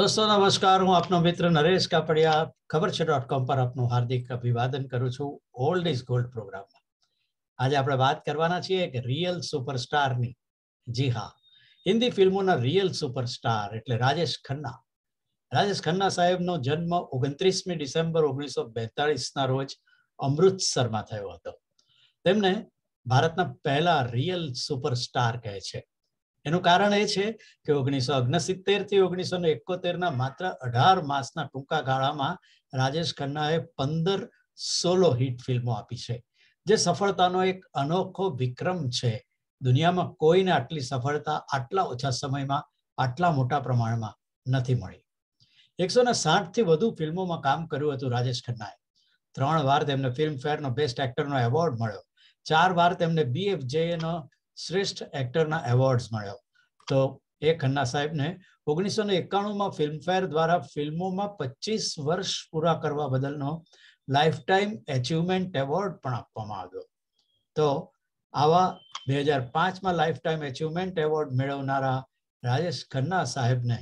દોસ્તો નમસ્કાર હું આપનો મિત્ર નરેશ કાપડિયા ખબર છે ડોટ કોમ પર આપનું હાર્દિક અભિવાદન કરું છું ઓલ્ડ ઇઝ ગોલ્ડ પ્રોગ્રામમાં આજે આપણે વાત કરવાના છીએ એક રિયલ સુપરસ્ટારની જી હા હિન્દી ફિલ્મોના રિયલ સુપરસ્ટાર એટલે રાજેશ ખન્ના રાજેશ ખન્ના સાહેબનો જન્મ ઓગણત્રીસમી ડિસેમ્બર ઓગણીસો બેતાળીસના રોજ અમૃતસરમાં થયો હતો તેમને ભારતના પહેલા રિયલ સુપરસ્ટાર કહે છે એનું કારણ એ છે કે ઓગણીસો ઓગણસિત્તેર થી ઓગણીસો એકોતેર ના માત્ર અઢાર માસના ટૂંકા ગાળામાં રાજેશ ખન્નાએ પંદર સોલો હિટ ફિલ્મો આપી છે જે સફળતાનો એક અનોખો વિક્રમ છે દુનિયામાં કોઈને આટલી સફળતા આટલા ઓછા સમયમાં આટલા મોટા પ્રમાણમાં નથી મળી એકસો ને થી વધુ ફિલ્મોમાં કામ કર્યું હતું રાજેશ ખન્નાએ ત્રણ વાર તેમને ફિલ્મફેરનો બેસ્ટ એક્ટરનો એવોર્ડ મળ્યો ચાર વાર તેમને બીએફજેનો શ્રેષ્ઠ એક્ટરના એવોર્ડ્સ મળ્યો તો એ ખન્ના સાહેબને ઓગણીસો ને એકાણુંમાં ફિલ્મફેર દ્વારા ફિલ્મોમાં પચીસ વર્ષ પૂરા કરવા બદલનો લાઈફ ટાઈમ એચિવમેન્ટ એવોર્ડ પણ આપવામાં આવ્યો તો આવા બે હજાર પાંચમાં લાઈફ ટાઈમ એચિવમેન્ટ એવોર્ડ મેળવનારા રાજેશ ખન્ના સાહેબને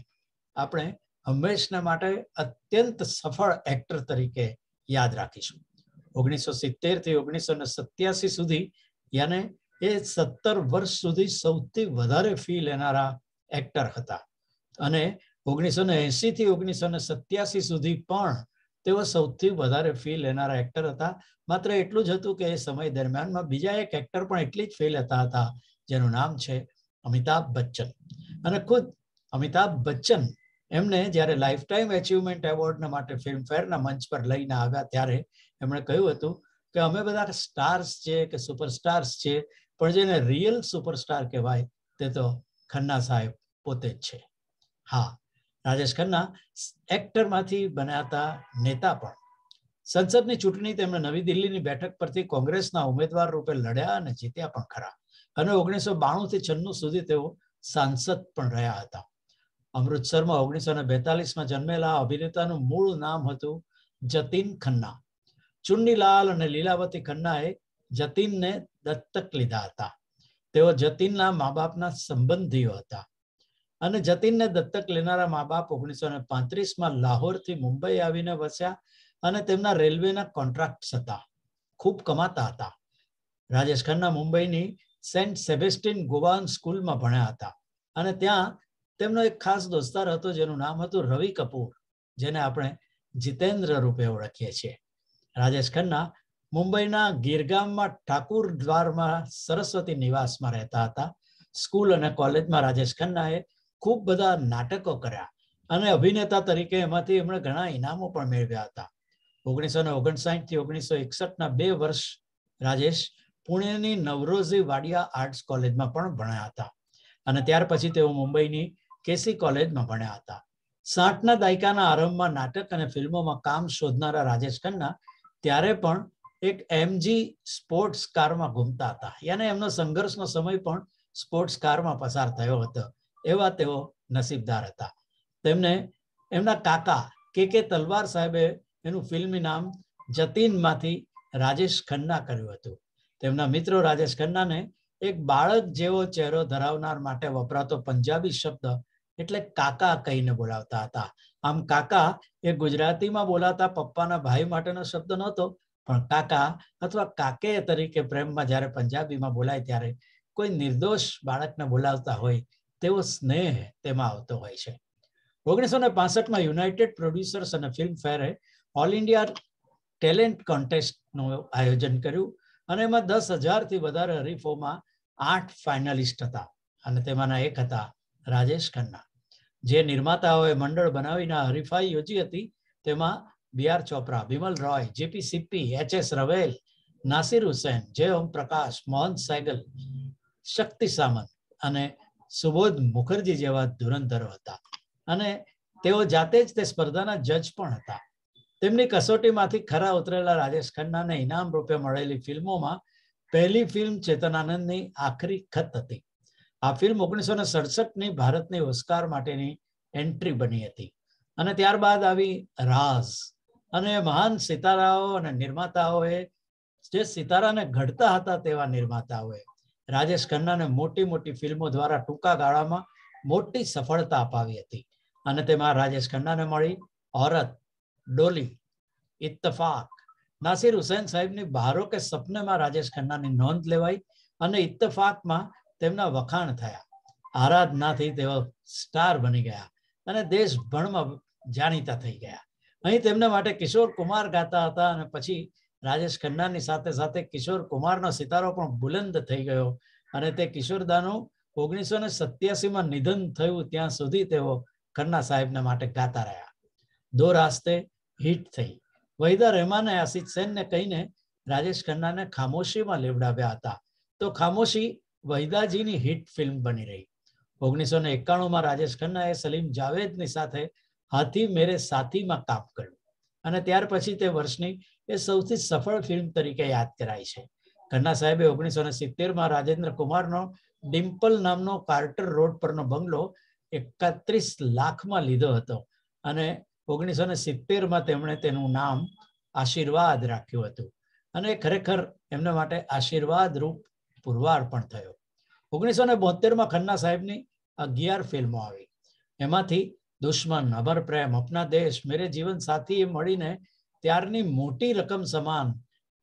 આપણે હંમેશના માટે અત્યંત સફળ એક્ટર તરીકે યાદ રાખીશું ઓગણીસો સિત્તેરથી ઓગણીસો ને સત્યાસી સુધી યાને એ સત્તર વર્ષ સુધી સૌથી વધારે ફી લેનારા એક્ટર હતા અને ઓગણીસો ને એસી થી ઓગણીસો ને સત્યાસી સુધી પણ તેઓ સૌથી વધારે ફી લેનારા એક્ટર હતા માત્ર એટલું જ હતું કે એ સમય દરમિયાનમાં બીજા એક એક્ટર પણ એટલી જ ફી લેતા હતા જેનું નામ છે અમિતાભ બચ્ચન અને ખુદ અમિતાભ બચ્ચન એમને જ્યારે લાઈફ ટાઈમ એચિવમેન્ટ એવોર્ડ માટે ફિલ્મફેરના મંચ પર લઈને આવ્યા ત્યારે એમણે કહ્યું હતું કે અમે બધા સ્ટાર્સ છે કે સુપરસ્ટાર્સ છે પણ જેને રિયલ સુપરસ્ટાર કહેવાય તે તો ખન્ના સાહેબ પોતે જ છે હા રાજેશ ખન્ના એક્ટરમાંથી બનાતા નેતા પણ સંસદની ચૂંટણી તેમણે નવી દિલ્હીની બેઠક પરથી કોંગ્રેસના ઉમેદવાર રૂપે લડ્યા અને જીત્યા પણ ખરા અને ઓગણીસો બાણું થી છન્નું સુધી તેઓ સાંસદ પણ રહ્યા હતા અમૃતસરમાં ઓગણીસો ને બેતાલીસમાં જન્મેલા અભિનેતાનું મૂળ નામ હતું જતીન ખન્ના ચુન્નીલાલ અને લીલાવતી ખન્નાએ જતીનને દત્તક લીધા હતા તેઓ જતીનના મા બાપના સંબંધીઓ હતા અને જતીનને દત્તક લેનારા મા બાપ ઓગણીસો ને પાંત્રીસમાં લાહોરથી મુંબઈ આવીને વસ્યા અને તેમના રેલવેના કોન્ટ્રાક્ટ્સ હતા ખૂબ કમાતા હતા રાજેશ ખન્ના મુંબઈની સેન્ટ સેબેસ્ટિન ગોવાન સ્કૂલમાં ભણ્યા હતા અને ત્યાં તેમનો એક ખાસ દોસ્તાર હતો જેનું નામ હતું રવિ કપૂર જેને આપણે જીતેન્દ્ર રૂપે ઓળખીએ છીએ રાજેશ ખન્ના મુંબઈના ગીરગામમાં ઠાકુર દ્વારમાં સરસ્વતી નિવાસમાં રહેતા હતા સ્કૂલ અને કોલેજમાં રાજેશ ખન્નાએ ખૂબ બધા નાટકો કર્યા અને અભિનેતા તરીકે એમાંથી એમણે ઘણા ઇનામો પણ મેળવ્યા હતા ઓગણીસો ને ઓગણસાઠ ઓગણીસો એકસઠના બે વર્ષ રાજેશ પુણેની નવરોઝી વાડિયા આર્ટ્સ કોલેજમાં પણ ભણ્યા હતા અને ત્યાર પછી તેઓ મુંબઈની કેસી કોલેજમાં ભણ્યા હતા સાઠના દાયકાના આરંભમાં નાટક અને ફિલ્મોમાં કામ શોધનારા રાજેશ ખન્ના ત્યારે પણ એક એમજી સ્પોર્ટ્સ કારમાં ઘૂમતા હતા યાને એમનો સંઘર્ષનો સમય પણ સ્પોર્ટ્સ કારમાં પસાર થયો હતો એવા તેઓ નસીબદાર હતા તેમને એમના કાકા કે કે તલવાર સાહેબે એનું ફિલ્મી નામ જતીનમાંથી રાજેશ ખન્ના કર્યું હતું તેમના મિત્રો રાજેશ ખન્નાને એક બાળક જેવો ચહેરો ધરાવનાર માટે વપરાતો પંજાબી શબ્દ એટલે કાકા કહીને બોલાવતા હતા આમ કાકા એ ગુજરાતીમાં બોલાતા પપ્પાના ભાઈ માટેનો શબ્દ નહોતો પણ કાકા અથવા કાકે તરીકે પ્રેમમાં જ્યારે પંજાબીમાં બોલાય ત્યારે કોઈ નિર્દોષ બાળકને બોલાવતા હોય તેવો સ્નેહ તેમાં આવતો હોય છે ઓગણીસો ને પાસઠમાં યુનાઇટેડ પ્રોડ્યુસર્સ અને Filmfare all India talent કોન્ટેસ્ટનું આયોજન કર્યું અને એમાં દસ હજારથી વધારે હરીફોમાં આઠ ફાઇનલિસ્ટ હતા અને તેમાંના એક હતા રાજેશ ખન્ના જે નિર્માતાઓએ મંડળ બનાવીને હરીફાઈ યોજી હતી તેમાં BR Chopra Bimal Roy JP Sippy HS Rawail Nasir Hussain J Om Prakash Mohan Saigal Shakti Samanta અને સુબોધ મુખર્જી જેવા ધુરંધરો હતા અને તેઓ જાતે જ તે સ્પર્ધાના જજ પણ હતા તેમની કસોટીમાંથી ખરા ઉતરેલા રાજેશ ખન્નાને ઇનામ રૂપે મળેલી ફિલ્મોમાં પહેલી ફિલ્મ ચેતન ચેતનાનંદની આખરી ખત હતી આ ફિલ્મ ઓગણીસો ને સડસઠની ભારતની ઓસ્કાર માટેની એન્ટ્રી બની હતી અને ત્યારબાદ આવી રાઝ અને મહાન સિતારાઓ અને નિર્માતાઓએ જે સિતારાને ઘડતા હતા તેવા નિર્માતાઓએ રાજેશ ખન્નાને મોટી મોટી ફિલ્મો દ્વારા ટૂંકા ગાળામાં મોટી સફળતા અપાવી હતી અને તેમાં રાજેશ ખન્નાને મળી ઔરત ડોલી ઇત્તફાક નાસિર હુસૈન સાહેબની બહારો કે સપનેમાં રાજેશ ખન્નાની નોંધ લેવાઈ અને ઇત્તફાકમાં તેમના વખાણ થયા આરાધનાથી તેઓ સ્ટાર બની ગયા અને દેશભરમાં જાણીતા થઈ ગયા અહીં તેમના માટે કિશોર કુમાર ગાતા હતા અને પછી રાજેશ ખન્નાની સાથે સાથે કિશોર કુમારનો સિતારો પણ બુલંદ થઈ ગયો અને તે કિશોરદાનું ઓગણીસો ને સત્યાસીમાં નિધન થયું ત્યાં સુધી તેઓ ખન્ના સાહેબના માટે ગાતા રહ્યા દો રાસ્તે હિટ થઈ વહીદા રહેમાને આસિદ સેનને કહીને રાજેશ ખન્નાને ખામોશીમાં લેવડાવ્યા હતા તો ખામોશી વહીદાજીની હિટ ફિલ્મ બની રહી ઓગણીસો ને એકાણુંમાં રાજેશ ખન્નાએ સલીમ જાવેદની સાથે હાથી મેરે સાથીમાં કામ કર્યું અને ત્યાર પછી તે વર્ષની એ સૌથી સફળ ફિલ્મ તરીકે યાદ કરાય છે ખન્ના સાહેબે ઓગણીસો ને સિત્તેરમાં રાજેન્દ્ર કુમારનો ડિમ્પલ નામનો કાર્ટર રોડ પરનો બંગલો એકત્રીસ લાખમાં લીધો હતો અને ઓગણીસો ને સિત્તેરમાં તેમણે તેનું નામ આશીર્વાદ રાખ્યું હતું અને ખરેખર એમના માટે આશીર્વાદ રૂપ પુરવાર પણ થયો ઓગણીસો ને બોતેરમાં ખન્ના સાહેબની અગિયાર ફિલ્મો આવી એમાંથી દુશ્મન અભર પ્રેમ અપના દેશ મેરે જીવન સાથી મળીને ત્યારની મોટી રકમ સમાન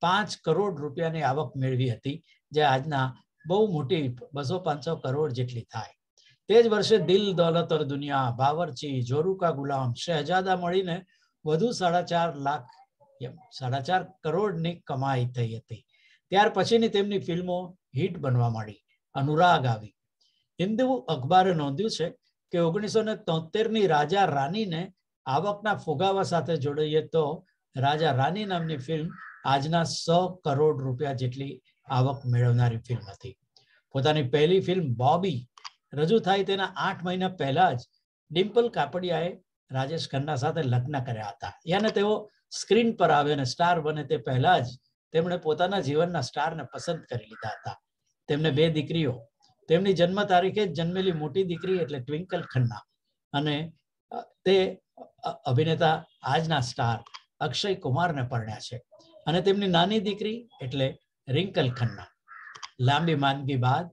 પાંચ કરોડ રૂપિયાની આવક મેળવી હતી જે આજના બહુ મોટી બસો પાંચસો કરોડ જેટલી થાય તે જ વર્ષે દિલ દોલત ઓર દુનિયા બાવરચી જોરુકા ગુલામ શહેજાદા મળીને વધુ સાડા ચાર લાખ સાડા ચાર કરોડની કમાઈ થઈ હતી ત્યાર પછીની તેમની ફિલ્મો હિટ બનવા માંડી અનુરાગ આવી હિન્દુ અખબારે નોંધ્યું છે કે ઓગણીસો ને તોતેરની રાજા રાનીને આવકના ફુગાવા સાથે જોડીએ તો રાજા રાની નામની ફિલ્મ આજના સો કરોડ રૂપિયા જેટલી આવક મેળવનારી ફિલ્મ હતી પોતાની પહેલી ફિલ્મ બોબી રજૂ થાય તેના આઠ મહિના પહેલા જ ડિમ્પલ કાપડિયાએ રાજેશ ખન્ના સાથે લગ્ન કર્યા હતા યાને તેઓ સ્ક્રીન પર આવે અને સ્ટાર બને તે પહેલા જ તેમણે પોતાના જીવનના સ્ટારને પસંદ કરી લીધા હતા તેમને બે દીકરીઓ તેમની જન્મ તારીખે જન્મેલી મોટી દીકરી એટલે ટ્વિંકલ ખન્ના અને તે અભિનેતા આજના સ્ટાર અક્ષય કુમારને પરણ્યા છે અને તેમની નાની દીકરી એટલે રિંકલ ખન્ના લાંબી માંદગી બાદ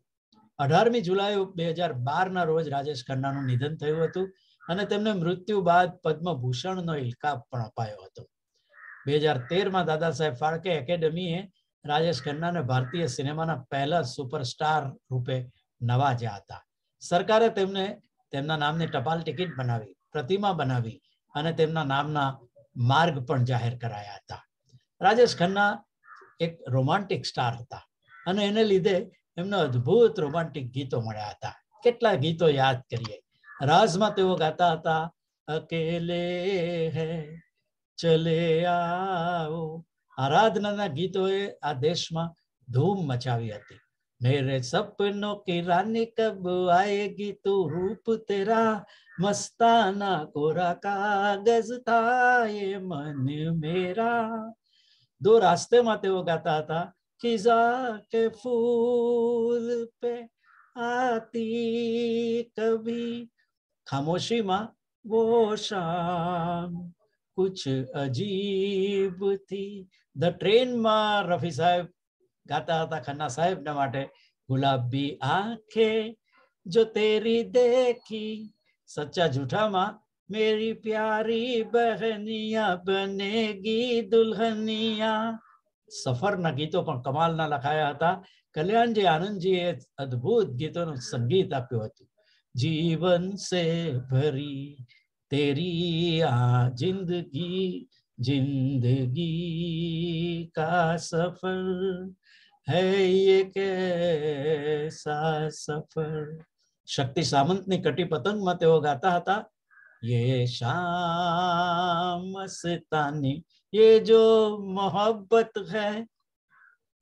અઢારમી જુલાઈ બે હજાર બારના રોજ રાજેશ ખન્નાનું નિધન થયું હતું અને તેમને મૃત્યુ બાદ પદ્મભૂષણનો ઇલકાબ પણ અપાયો હતો બે હજાર તેરમાં દાદા સાહેબ ફાળકે એકેડેમીએ રાજેશ ખન્નાને ભારતીય સિનેમાના પહેલા સુપરસ્ટાર રૂપે નવાજ્યા હતા સરકારે તેમને તેમના નામને ટપાલ ટિકિટ બનાવી પ્રતિમા બનાવી અને તેમના નામના માર્ગ પણ જાહેર કરાયા હતા રાજેશ ખન્ના એક રોમાન્ટિક સ્ટાર હતા અને એને લીધે એમને અદ્ભુત રોમાન્ટિક ગીતો મળ્યા હતા કેટલા ગીતો યાદ કરીએ રાઝમાં તેઓ ગાતા હતા અકેલે હે ચલે આવો આરાધનાના ગીતોએ આ દેશમાં ધૂમ મચાવી હતી मेरे सपनों की रानी कब आएगी तू रूप तेरा मस्ताना कोरा कागज था ये मन मेरा दो रास्ते माते वो गाता था खिजा के फूल पे आती कभी खामोशी माँ वो शाम कुछ अजीब थी द ट्रेन माँ रफी साहब गाता था खन्ना साहेब ने माटे गुलाबी आखे जो तेरी देखी सच्चा झूठा माँ मेरी प्यारी बहनिया बनेगी दुल्हनिया सफर ना गीतो पर कमाल ना लखाया था कल्याण जी आनंद जी अद्भुत गीतों ने संगीत आप जीवन से भरी तेरी आ जिंदगी जिंदगी का सफर है ये कैसा सफर शक्ति सामंत ने कटी पतंग मत हो गाता था ये शाम मस्तानी ये जो मोहब्बत है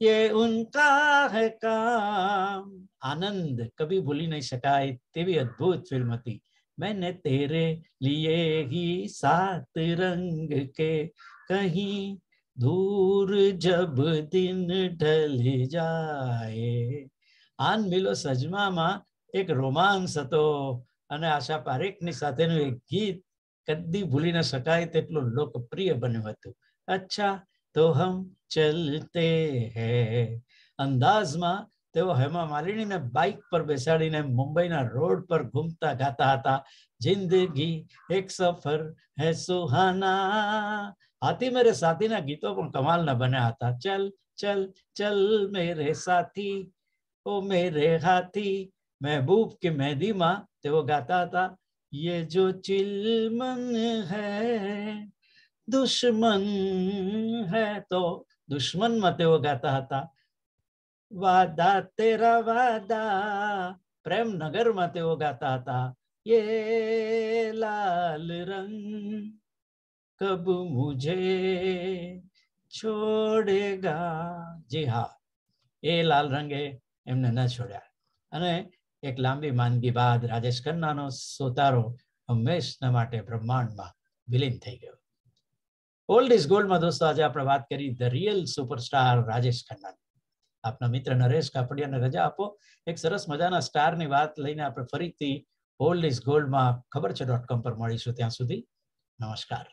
ये उनका है काम आनंद कभी भूली नहीं सका इतनी भी अद्भुत फिल्म थी मैंने तेरे लिए ही सात रंग के कहीं धूर जब दिन ढली જાય આન મિલો સજમામાં એક રોમાન્સ હતો અને આશા પારેખની સાથેનું એક ગીત કદી ભૂલી ન શકાય તેટલું લોકપ્રિય બન્યું હતું અચ્છા તો હમ ચલતે હે અંદાજમાં તેઓ હેમા માલિનીને બાઇક પર બેસાડીને મુંબઈના રોડ પર ઘૂમતા ગાતા હતા જિંદગી એક સફર હે સુહાના हाथी मेरे साथी ना गीतों पर कमाल ना बने आता चल चल चल मेरे साथी ओ मेरे हाथी महबूब की मेहदी माँ ते वो गाता था ये जो चिलमन है दुश्मन है तो दुश्मन मते वो गाता था वादा तेरा वादा प्रेम नगर मते वो गाता था ये लाल रंग कब मुझे છોડેગા જી હા એ લાલ રંગે એમને ન છોડ્યા અને એક લાંબી માંદગી બાદ રાજેશ ખન્નાનો સોતારો હંમેશના માટે બ્રહ્માંડમાં વિલીન થઈ ગયો ઓલ્ડ ઇઝ ગોલ્ડમાં દોસ્તો આજે આપણે વાત કરી the real superstar Rajesh Khanna આપના મિત્ર નરેશ કાપડિયાને રજા આપો એક સરસ મજાના સ્ટારની વાત લઈને આપણે ફરીથી ઓલ્ડ ઇઝ ગોલ્ડમાં ખબર છે ડોટ કોમ પર મળીશું ત્યાં સુધી નમસ્કાર